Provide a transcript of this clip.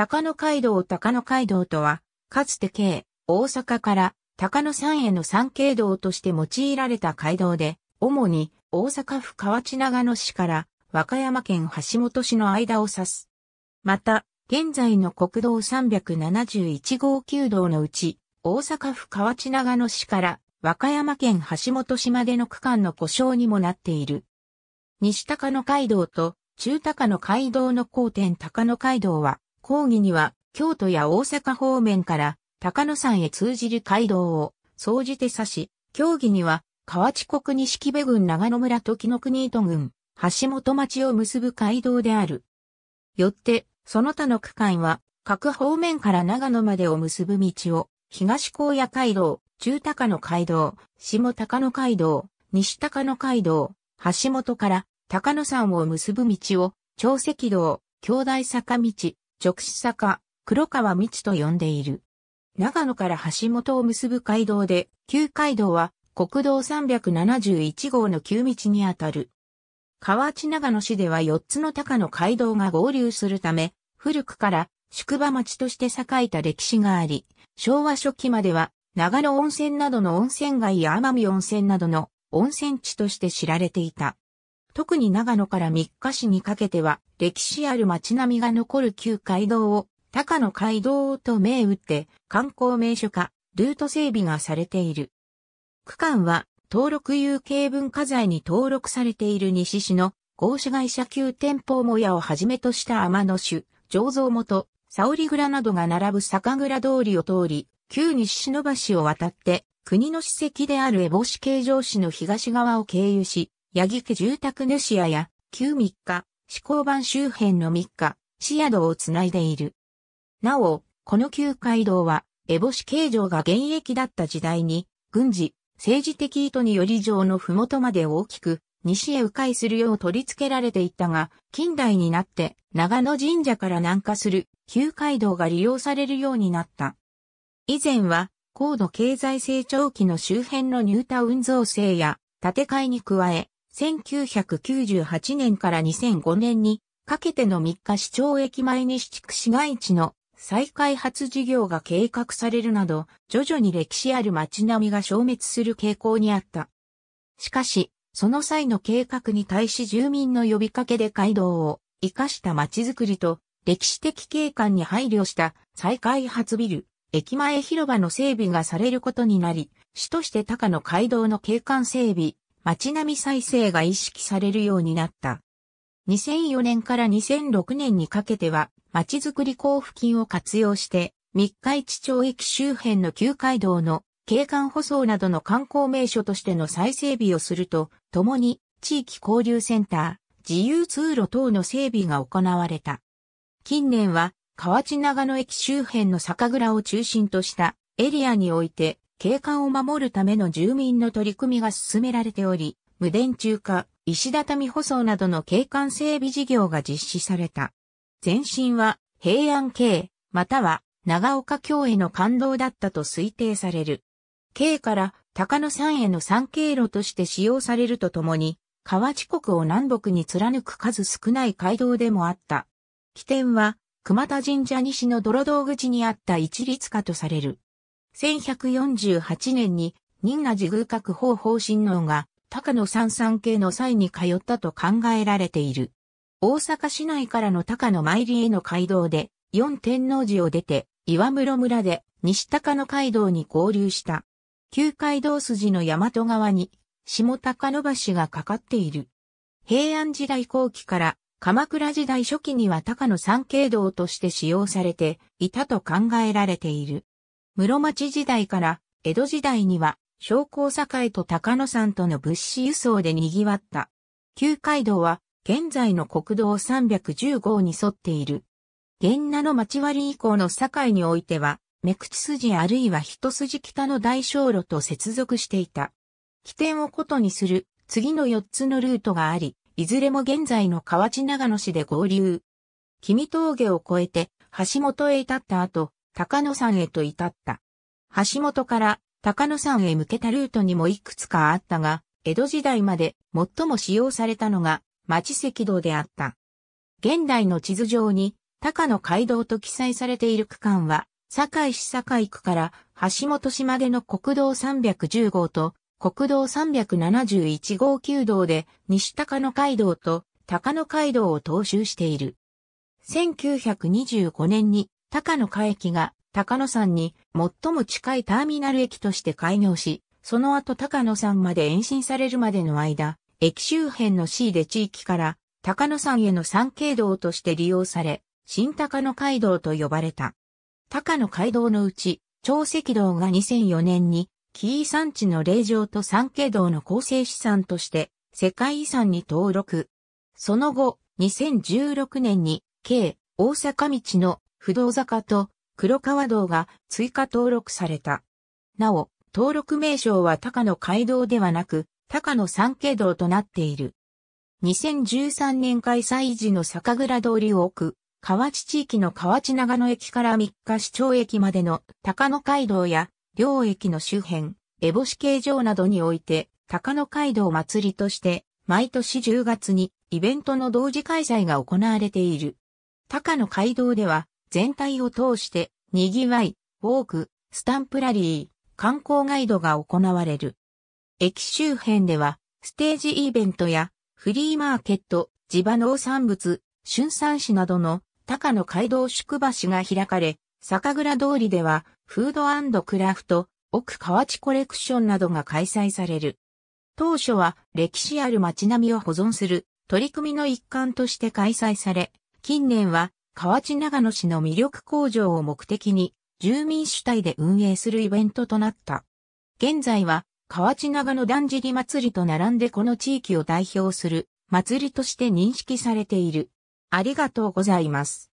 高野街道高野街道とは、かつて京、大阪から高野山への山経道として用いられた街道で、主に大阪府河内長野市から和歌山県橋本市の間を指す。また、現在の国道371号旧道のうち、大阪府河内長野市から和歌山県橋本市までの区間の故障にもなっている。西高野街道と中高野街道の交点高野街道は、講義には、京都や大阪方面から高野山へ通じる街道を総じて指し、協議には河内国木部郡長野村時の国糸郡橋本町を結ぶ街道である。よって、その他の区間は各方面から長野までを結ぶ道を東高野街道、中高野街道、下高野街道、西高野街道、橋本から高野山を結ぶ道を、長石道、京大坂道、直視坂、黒川道と呼んでいる。長野から橋本を結ぶ街道で、旧街道は国道371号の旧道にあたる。河内長野市では4つの高の街道が合流するため、古くから宿場町として栄えた歴史があり、昭和初期までは長野温泉などの温泉街や奄美温泉などの温泉地として知られていた。特に長野から三日市にかけては、歴史ある街並みが残る旧街道を、高野街道と銘打って、観光名所化、ルート整備がされている。区間は、登録有形文化財に登録されている西市の、合資会社旧店舗もやをはじめとした天野酒、醸造元、沙織蔵などが並ぶ酒蔵通りを通り、旧西忍橋を渡って、国の史跡である烏帽子形状市の東側を経由し、八木家住宅主屋や、旧三日、思考版周辺の三日、市宿をつないでいる。なお、この旧街道は、烏帽子形状が現役だった時代に、軍事、政治的意図により城の麓まで大きく、西へ迂回するよう取り付けられていたが、近代になって長野神社から南下する旧街道が利用されるようになった。以前は、高度経済成長期の周辺のニュータウン造成や建て替えに加え、1998年から2005年にかけての3日市町駅前西地区市街地の再開発事業が計画されるなど、徐々に歴史ある街並みが消滅する傾向にあった。しかし、その際の計画に対し住民の呼びかけで街道を生かした街づくりと歴史的景観に配慮した再開発ビル、駅前広場の整備がされることになり、市として高の街道の景観整備、街並み再生が意識されるようになった。2004年から2006年にかけては、街づくり交付金を活用して、三日市町駅周辺の旧街道の景観舗装などの観光名所としての再整備をすると、ともに地域交流センター、自由通路等の整備が行われた。近年は、河内長野駅周辺の酒蔵を中心としたエリアにおいて、景観を守るための住民の取り組みが進められており、無電柱化、石畳舗装などの景観整備事業が実施された。前身は平安京、または長岡京への感動だったと推定される。京から高野山への山経路として使用されるとともに、河内国を南北に貫く数少ない街道でもあった。起点は、熊田神社西の泥道口にあった一律化とされる。1148年に仁和寺宮閣法法親王が高野三三系の際に通ったと考えられている。大阪市内からの高野参りへの街道で、四天王寺を出て、岩室村で西高野街道に合流した。旧街道筋の大和川に、下高野橋がかかっている。平安時代後期から鎌倉時代初期には高野三系道として使用されていたと考えられている。室町時代から江戸時代には商工栄と高野山との物資輸送で賑わった。旧街道は現在の国道310号に沿っている。現那の町割以降の堺においては、目口筋あるいは一筋北の大小路と接続していた。起点をことにする次の4つのルートがあり、いずれも現在の河内長野市で合流。君峠を越えて橋本へ至った後、高野山へと至った。橋本から高野山へ向けたルートにもいくつかあったが、江戸時代まで最も使用されたのが町赤道であった。現代の地図上に高野街道と記載されている区間は、堺市堺区から橋本市までの国道310号と国道371号旧道で西高野街道と高野街道を踏襲している。1925年に高野下駅が高野山に最も近いターミナル駅として開業し、その後高野山まで延伸されるまでの間、駅周辺の C で地域から高野山への山経道として利用され、新高野街道と呼ばれた。高野街道のうち、長石道が2004年に、紀伊山地の霊場と山経道の構成資産として、世界遺産に登録。その後、2016年に、京、大阪道の不動坂と黒川道が追加登録された。なお、登録名称は高野街道ではなく、高野三景道となっている。2013年開催時の酒蔵通りを置く、河内地域の河内長野駅から三日市町駅までの高野街道や、両駅の周辺、烏帽子形状などにおいて、高野街道祭りとして、毎年10月にイベントの同時開催が行われている。高野街道では、全体を通して、にぎわい、ウォーク、スタンプラリー、観光ガイドが行われる。駅周辺では、ステージイベントや、フリーマーケット、地場農産物、春産市などの高野街道宿橋が開かれ、酒蔵通りでは、フードクラフト、奥河内コレクションなどが開催される。当初は歴史ある街並みを保存する取り組みの一環として開催され、近年は河内長野市の魅力向上を目的に、住民主体で運営するイベントとなった。現在は、河内長野だんじり祭りと並んでこの地域を代表する祭りとして認識されている。ありがとうございます。